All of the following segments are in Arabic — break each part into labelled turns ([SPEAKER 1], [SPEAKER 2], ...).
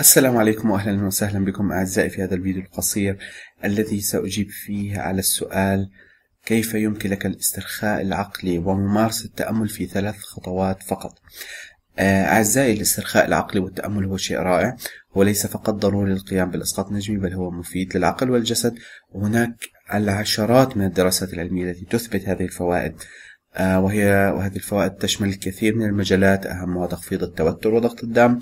[SPEAKER 1] السلام عليكم واهلا وسهلا بكم اعزائي في هذا الفيديو القصير الذي ساجيب فيه على السؤال كيف يمكن لك الاسترخاء العقلي وممارسه التامل في ثلاث خطوات فقط آه، أعزائي الاسترخاء العقلي والتأمل هو شيء رائع وليس فقط ضروري للقيام بالإسقاط النجمي بل هو مفيد للعقل والجسد وهناك العشرات من الدراسات العلمية التي تثبت هذه الفوائد آه، وهي وهذه الفوائد تشمل الكثير من المجالات أهمها تخفيض التوتر وضغط الدم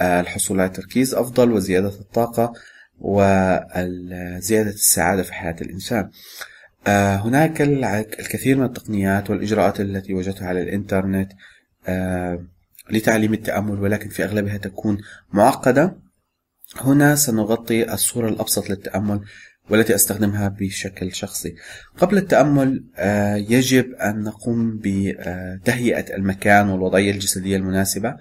[SPEAKER 1] الحصول على تركيز أفضل وزيادة الطاقة وزيادة السعادة في حياة الإنسان آه، هناك الكثير من التقنيات والإجراءات التي وجدتها على الإنترنت آه، لتعليم التأمل ولكن في أغلبها تكون معقدة هنا سنغطي الصورة الأبسط للتأمل والتي أستخدمها بشكل شخصي قبل التأمل آه، يجب أن نقوم بتهيئة المكان والوضعية الجسدية المناسبة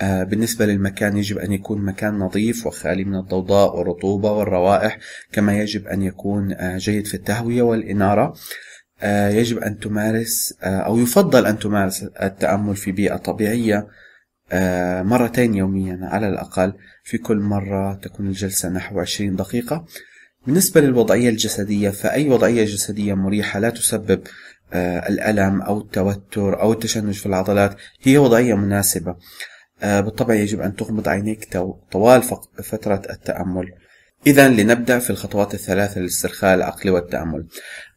[SPEAKER 1] آه، بالنسبة للمكان يجب أن يكون مكان نظيف وخالي من الضوضاء والرطوبة والروائح كما يجب أن يكون آه، جيد في التهوية والإنارة آه، يجب أن تمارس أو يفضل أن تمارس التأمل في بيئة طبيعية مرتين يوميا على الأقل في كل مرة تكون الجلسة نحو 20 دقيقة بالنسبة للوضعية الجسدية فأي وضعية جسدية مريحة لا تسبب الألم أو التوتر أو التشنج في العضلات هي وضعية مناسبة آه، بالطبع يجب أن تغمض عينيك طوال فترة التأمل إذا لنبدأ في الخطوات الثلاثة للاسترخاء العقلي والتأمل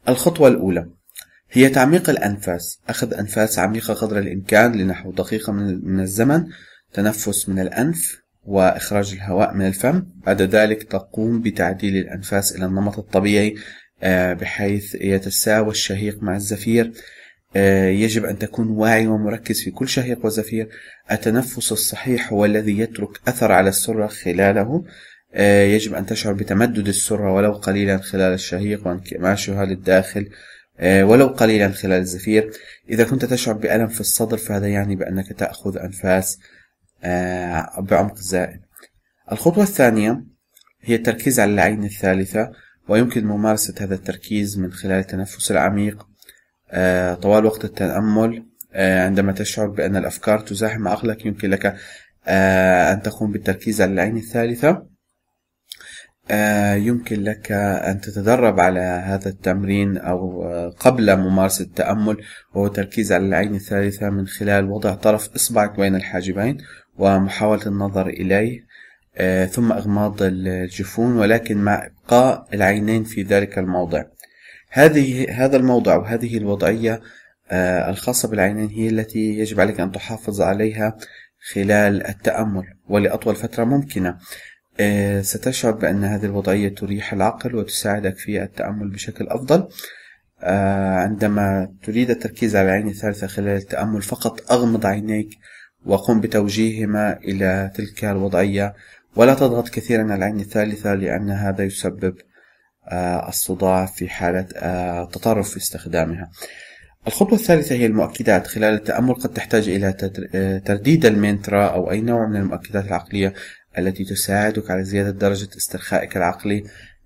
[SPEAKER 1] الخطوة الأولى هي تعميق الأنفاس أخذ أنفاس عميقة قدر الإمكان لنحو دقيقة من الزمن تنفس من الأنف وإخراج الهواء من الفم بعد ذلك تقوم بتعديل الأنفاس إلى النمط الطبيعي آه، بحيث يتساوى الشهيق مع الزفير آه، يجب أن تكون واعي ومركز في كل شهيق وزفير التنفس الصحيح هو الذي يترك أثر على السرة خلاله آه، يجب أن تشعر بتمدد السرة ولو قليلا خلال الشهيق وانكماشها للداخل آه، ولو قليلا خلال الزفير إذا كنت تشعر بألم في الصدر فهذا يعني بأنك تأخذ أنفاس بعمق زائد الخطوة الثانية هي التركيز على العين الثالثة ويمكن ممارسة هذا التركيز من خلال التنفس العميق آه، طوال وقت التأمل آه، عندما تشعر بأن الأفكار تزاحم عقلك يمكن لك آه، أن تقوم بالتركيز على العين الثالثة يمكن لك أن تتدرب على هذا التمرين أو قبل ممارسة التأمل وهو التركيز على العين الثالثة من خلال وضع طرف إصبعك بين الحاجبين ومحاولة النظر إليه ثم إغماض الجفون ولكن مع إبقاء العينين في ذلك الموضع هذه هذا الموضع وهذه الوضعية آه، الخاصة بالعينين هي التي يجب عليك أن تحافظ عليها خلال التأمل ولأطول فترة ممكنة آه، ستشعر بأن هذه الوضعية تريح العقل وتساعدك في التأمل بشكل أفضل آه، عندما تريد التركيز على العين الثالثة خلال التأمل فقط أغمض عينيك وقم بتوجيههما إلى تلك الوضعية ولا تضغط كثيرا على العين الثالثة لأن هذا يسبب آه، الصداع في حالة آه، تطرف في استخدامها الخطوة الثالثة هي المؤكدات خلال التأمل قد تحتاج إلى آه، ترديد المنترا أو أي نوع من المؤكدات العقلية التي تساعدك على زيادة درجة استرخائك العقلي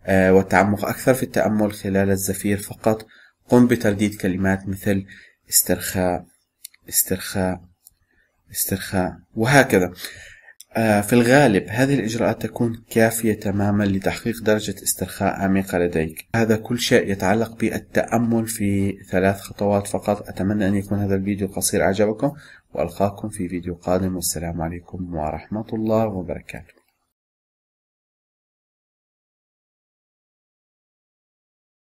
[SPEAKER 1] والتعمق أكثر في التأمل خلال الزفير فقط قم بترديد كلمات مثل استرخاء استرخاء استرخاء وهكذا آه، في الغالب هذه الإجراءات تكون كافية تماما لتحقيق درجة استرخاء عميقة لديك هذا كل شيء يتعلق بالتأمل في ثلاث خطوات فقط أتمنى أن يكون هذا الفيديو قصير أعجبكم وألقاكم في فيديو قادم والسلام عليكم ورحمة الله وبركاته